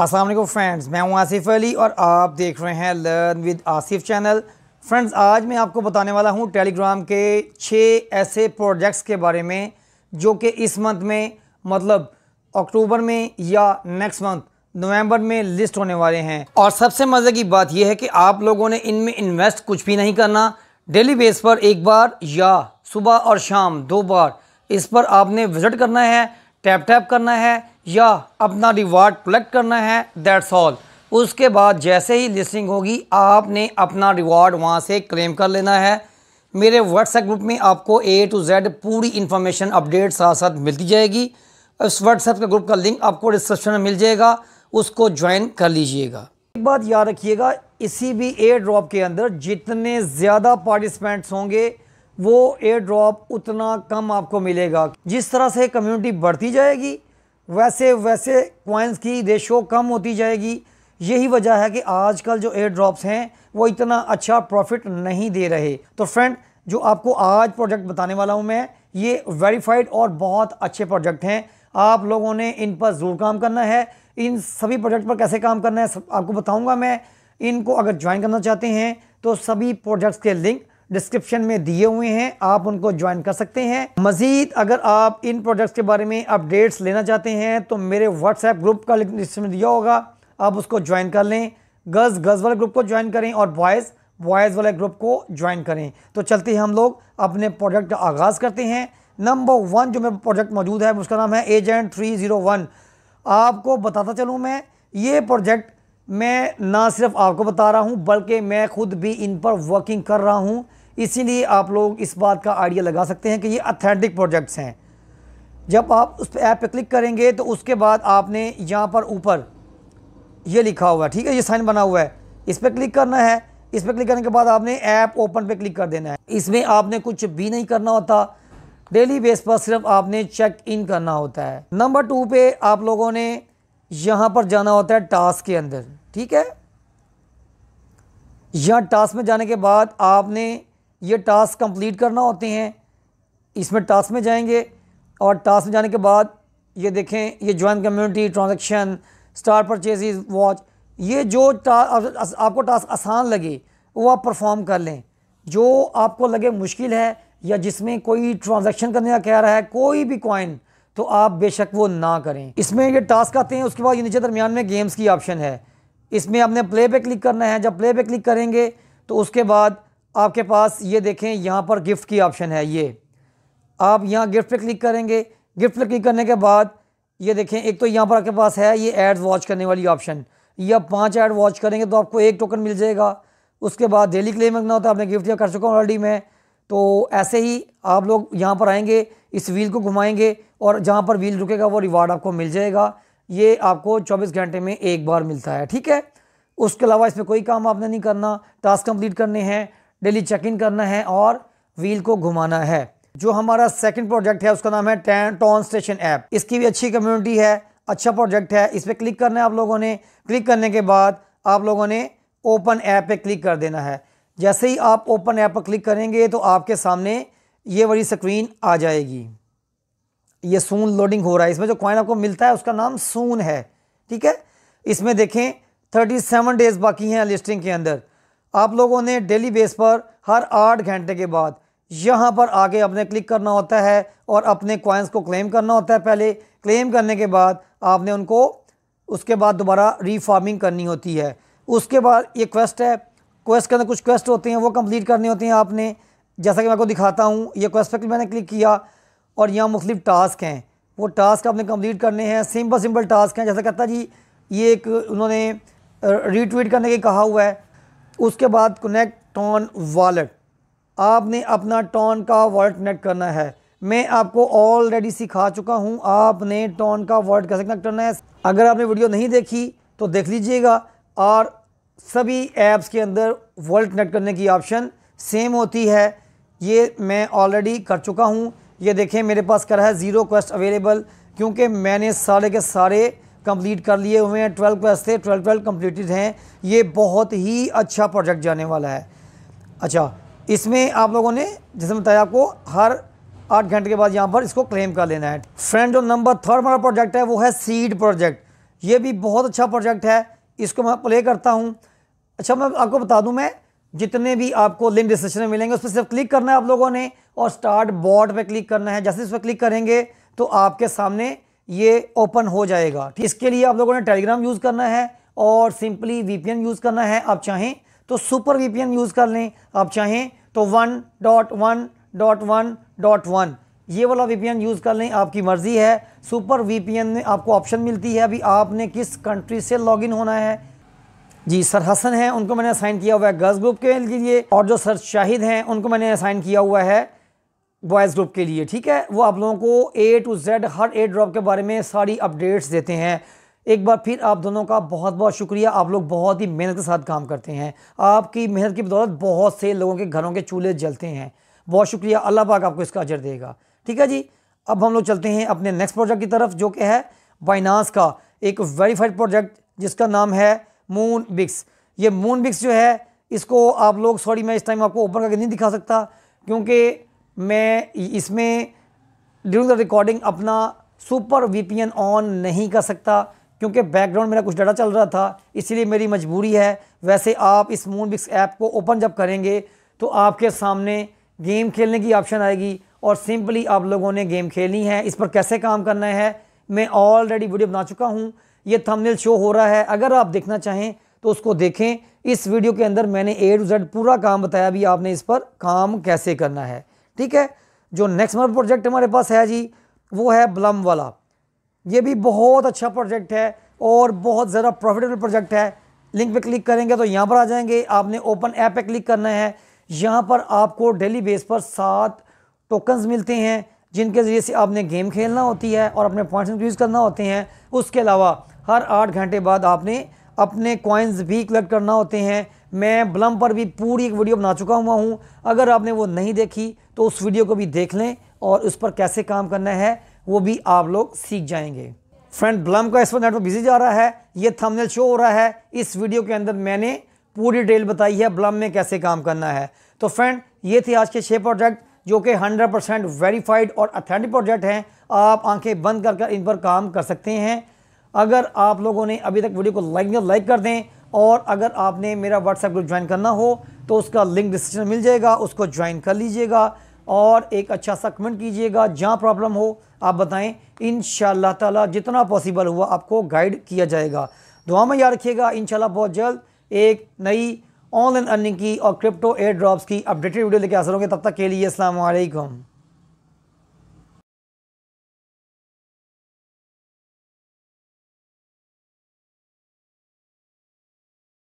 Aslam friends मैं हूं आसिफ अली और आप देख रहे हैं learn with Asif channel friends आज मैं आपको बताने वाला हूं टेलीग्राम के छः ऐसे प्रोजेक्ट्स के बारे में जो कि इस मंथ में मतलब अक्टूबर में या नेक्स्ट मंथ नवंबर में लिस्ट होने वाले हैं और सबसे मज़े की बात यह है कि आप लोगों ने इनमें इन्वेस्ट कुछ भी नहीं करना डेली बेस पर एक बार या सुबह और शाम दो बार इस पर आपने विज़िट करना है टैप टैप करना है या अपना रिवार्ड कलेक्ट करना है दैट्स ऑल उसके बाद जैसे ही लिस्टिंग होगी आपने अपना रिवार्ड वहाँ से क्लेम कर लेना है मेरे व्हाट्सएप ग्रुप में आपको ए टू जेड पूरी इन्फॉर्मेशन अपडेट साथ साथ मिलती जाएगी इस व्हाट्सएप के ग्रुप का लिंक आपको डिस्क्रिप्शन में मिल जाएगा उसको ज्वाइन कर लीजिएगा एक बात याद रखिएगा इसी भी एयर ड्रॉप के अंदर जितने ज़्यादा पार्टिसिपेंट्स होंगे वो एयर ड्रॉप उतना कम आपको मिलेगा जिस तरह से कम्युनिटी बढ़ती जाएगी वैसे वैसे क्वाइंस की रेशो कम होती जाएगी यही वजह है कि आजकल जो एयर ड्रॉप्स हैं वो इतना अच्छा प्रॉफिट नहीं दे रहे तो फ्रेंड जो आपको आज प्रोडक्ट बताने वाला हूँ मैं ये वेरीफाइड और बहुत अच्छे प्रोडक्ट हैं आप लोगों ने इन पर ज़रूर काम करना है इन सभी प्रोडक्ट पर कैसे काम करना है सब आपको बताऊँगा मैं इनको अगर ज्वाइन करना चाहते हैं तो सभी प्रोडक्ट्स के लिंक डिस्क्रिप्शन में दिए हुए हैं आप उनको ज्वाइन कर सकते हैं मजीद अगर आप इन प्रोडक्ट्स के बारे में अपडेट्स लेना चाहते हैं तो मेरे व्हाट्सएप ग्रुप का लिंक डिस्क्रिप्शन दिया होगा आप उसको ज्वाइन कर लें गर्ल्स गर्ल्स वाले ग्रुप को ज्वाइन करें और बॉयज़ बॉयज़ वाले ग्रुप को ज्वाइन करें तो चलते हम लोग अपने प्रोडक्ट का आगाज़ करते हैं नंबर वन जो मेरा प्रोडक्ट मौजूद है उसका नाम है एजेंट थ्री ज़ीरो वन आपको बताता चलूँ मैं ये प्रोजेक्ट मैं ना सिर्फ आपको बता रहा हूँ बल्कि मैं खुद भी इन पर वर्किंग कर रहा हूँ इसीलिए आप लोग इस बात का आइडिया लगा सकते हैं कि ये अथेंटिक प्रोजेक्ट्स हैं जब आप उस पर ऐप पर क्लिक करेंगे तो उसके बाद आपने यहाँ पर ऊपर ये लिखा हुआ है ठीक है ये साइन बना हुआ है इस पर क्लिक करना है इस पर क्लिक करने के बाद आपने ऐप ओपन पे क्लिक कर देना है इसमें आपने कुछ भी नहीं करना होता डेली बेस पर सिर्फ आपने चेक इन करना होता है नंबर टू पे आप लोगों ने यहाँ पर जाना होता है टास्क के अंदर ठीक है यहाँ टास्क में जाने के बाद आपने ये टास्क कंप्लीट करना होते हैं इसमें टास्क में जाएंगे और टास्क में जाने के बाद ये देखें ये join community transaction star purchase watch ये जो टा, आपको टास्क आसान लगे वो आप परफॉर्म कर लें जो आपको लगे मुश्किल है या जिसमें कोई ट्रांजैक्शन करने का कह रहा है कोई भी कॉइन तो आप बेशक वो ना करें इसमें ये टास्क आते हैं उसके बाद ये नीचे दरमियान में गेम्स की ऑप्शन है इसमें आपने प्ले पे क्लिक करना है जब प्ले पे क्लिक करेंगे तो उसके बाद आपके पास ये देखें यहाँ पर गिफ्ट की ऑप्शन है ये आप यहाँ गिफ्ट पे क्लिक करेंगे गिफ्ट पे क्लिक करने के बाद ये देखें एक तो यहाँ पर आपके पास है ये एड्स वॉच करने वाली ऑप्शन ये आप पाँच ऐड वॉच करेंगे तो आपको एक टोकन मिल जाएगा उसके बाद डेली क्लेम रखना होता है आपने गिफ्ट दिया कर चुका हूँ ऑलरेडी मैं तो ऐसे ही आप लोग यहाँ पर आएंगे इस व्हील को घुमाएंगे और जहाँ पर व्हील रुकेगा वो रिवार्ड आपको मिल जाएगा ये आपको 24 घंटे में एक बार मिलता है ठीक है उसके अलावा इसमें कोई काम आपने नहीं करना टास्क कंप्लीट करने हैं डेली चेक इन करना है और व्हील को घुमाना है जो हमारा सेकंड प्रोजेक्ट है उसका नाम है टैन टॉन स्टेशन ऐप इसकी भी अच्छी कम्युनिटी है अच्छा प्रोजेक्ट है इस पर क्लिक करना है आप लोगों ने क्लिक करने के बाद आप लोगों ने ओपन ऐप पे क्लिक कर देना है जैसे ही आप ओपन ऐप पर क्लिक करेंगे तो आपके सामने ये बड़ी स्क्रीन आ जाएगी ये सून लोडिंग हो रहा है इसमें जो कॉइन आपको मिलता है उसका नाम सून है ठीक है इसमें देखें थर्टी डेज़ बाकी हैं लिस्टिंग के अंदर आप लोगों ने डेली बेस पर हर आठ घंटे के बाद यहाँ पर आके अपने क्लिक करना होता है और अपने कॉइन्स को क्लेम करना होता है पहले क्लेम करने के बाद आपने उनको उसके बाद दोबारा रीफार्मिंग करनी होती है उसके बाद ये क्वेस्ट है क्वेस्ट के अंदर कुछ क्वेस्ट होते हैं वो कंप्लीट करने होते हैं आपने जैसा कि मैं आपको दिखाता हूँ ये क्वेस्ट पर मैंने क्लिक किया और यहाँ मुख्तफ टास्क हैं वो टास्क आपने कम्प्लीट करने हैं सिंपल सिंपल टास्क हैं जैसा कहता जी ये एक उन्होंने रीट्वीट करने के कहा हुआ है उसके बाद कनेक्ट टॉन वॉलेट आपने अपना टॉन का वॉलेट कनेक्ट करना है मैं आपको ऑलरेडी सिखा चुका हूँ आपने टॉन का वॉलेट कैसे कनेक्ट करना है अगर आपने वीडियो नहीं देखी तो देख लीजिएगा और सभी ऐप्स के अंदर वॉलेट कनेक्ट करने की ऑप्शन सेम होती है ये मैं ऑलरेडी कर चुका हूँ ये देखें मेरे पास कर है ज़ीरो क्वेस्ट अवेलेबल क्योंकि मैंने सारे के सारे कंप्लीट कर लिए हुए हैं ट्वेल्व प्लस थे ट्वेल्व ट्वेल्व कम्प्लीटेड हैं ये बहुत ही अच्छा प्रोजेक्ट जाने वाला है अच्छा इसमें आप लोगों ने जैसे बताया आपको हर आठ घंटे के बाद यहाँ पर इसको क्लेम कर लेना है फ्रेंड जो नंबर थर्ड हमारा प्रोजेक्ट है वो है सीड प्रोजेक्ट ये भी बहुत अच्छा प्रोजेक्ट है इसको मैं प्ले करता हूँ अच्छा मैं आपको बता दूँ मैं जितने भी आपको लिंक डिस्क्रिप्शन में मिलेंगे उस पर सिर्फ क्लिक करना है आप लोगों ने और स्टार्ट बॉर्ड पर क्लिक करना है जैसे इस पर क्लिक करेंगे तो आपके सामने ये ओपन हो जाएगा इसके लिए आप लोगों ने टेलीग्राम यूज़ करना है और सिंपली वीपीएन यूज़ करना है आप चाहें तो सुपर वीपीएन यूज़ कर लें आप चाहें तो one dot one dot one dot one ये वाला वीपीएन यूज़ कर लें आपकी मर्ज़ी है सुपर वीपीएन में आपको ऑप्शन मिलती है अभी आपने किस कंट्री से लॉगिन होना है जी सर हसन हैं उनको मैंने असाइन किया हुआ है गर्ल्स ग्रुप के लिए और जो सर शाहिद हैं उनको मैंने असाइन किया हुआ है बॉयज़ ग्रुप के लिए ठीक है वो आप लोगों को ए टू जेड हर ए ड्रॉप के बारे में सारी अपडेट्स देते हैं एक बार फिर आप दोनों का बहुत बहुत शुक्रिया आप लोग बहुत ही मेहनत के साथ काम करते हैं आपकी मेहनत की बदौलत बहुत से लोगों के घरों के चूल्हे जलते हैं बहुत शुक्रिया अल्लाह पाक आपको इसका अजर देगा ठीक है जी अब हम लोग चलते हैं अपने नेक्स्ट प्रोजेक्ट की तरफ जो कि है बाइनास का एक वेरीफाइड प्रोजेक्ट जिसका नाम है मून बिक्स ये मून बिक्स जो है इसको आप लोग सॉरी मैं इस टाइम आपको ओपन करके नहीं दिखा सकता क्योंकि मैं इसमें ड्यूरिंग द रिकॉर्डिंग अपना सुपर वीपीएन ऑन नहीं कर सकता क्योंकि बैकग्राउंड मेरा कुछ डाटा चल रहा था इसलिए मेरी मजबूरी है वैसे आप इस मूनबिक्स ऐप को ओपन जब करेंगे तो आपके सामने गेम खेलने की ऑप्शन आएगी और सिंपली आप लोगों ने गेम खेलनी है इस पर कैसे काम करना है मैं ऑलरेडी वीडियो बना चुका हूँ ये थंबनेल शो हो रहा है अगर आप देखना चाहें तो उसको देखें इस वीडियो के अंदर मैंने ए टू जेड पूरा काम बताया भी आपने इस पर काम कैसे करना है ठीक है जो नेक्स्ट मंथ प्रोजेक्ट हमारे पास है जी वो है ब्लम वाला ये भी बहुत अच्छा प्रोजेक्ट है और बहुत ज़्यादा प्रॉफिटेबल प्रोजेक्ट है लिंक पे क्लिक करेंगे तो यहाँ पर आ जाएंगे आपने ओपन ऐप पे क्लिक करना है यहाँ पर आपको डेली बेस पर सात टोकन्स मिलते हैं जिनके ज़रिए से आपने गेम खेलना होती है और अपने पॉइंट्स इंक्रीज करना होते हैं उसके अलावा हर आठ घंटे बाद आपने अपने कॉइन्स भी कलेक्ट करना होते हैं मैं ब्लम पर भी पूरी एक वीडियो बना चुका हुआ हूँ अगर आपने वो नहीं देखी तो उस वीडियो को भी देख लें और उस पर कैसे काम करना है वो भी आप लोग सीख जाएंगे फ्रेंड ब्लम का इस पर नेटवर्क बिजी जा रहा है ये थंबनेल शो हो रहा है इस वीडियो के अंदर मैंने पूरी डिटेल बताई है ब्लम में कैसे काम करना है तो फ्रेंड ये थे आज के छः प्रोजेक्ट जो कि 100 परसेंट वेरीफाइड और अथेंटिक प्रोजेक्ट हैं आप आंखें बंद कर कर इन पर काम कर सकते हैं अगर आप लोगों ने अभी तक वीडियो को लाइक लाइक कर दें और अगर आपने मेरा व्हाट्सएप ग्रुप ज्वाइन करना हो तो उसका लिंक डिस्क्रिप्शन मिल जाएगा उसको ज्वाइन कर लीजिएगा और एक अच्छा सा कमेंट कीजिएगा जहाँ प्रॉब्लम हो आप बताएं इन ताला जितना पॉसिबल हुआ आपको गाइड किया जाएगा दुआ में याद रखिएगा इन बहुत जल्द एक नई ऑनलाइन अर्निंग की और क्रिप्टो एयर ड्रॉप्स की अपडेटेड वीडियो लेके हाजिर होंगे तब तक के लिए असलम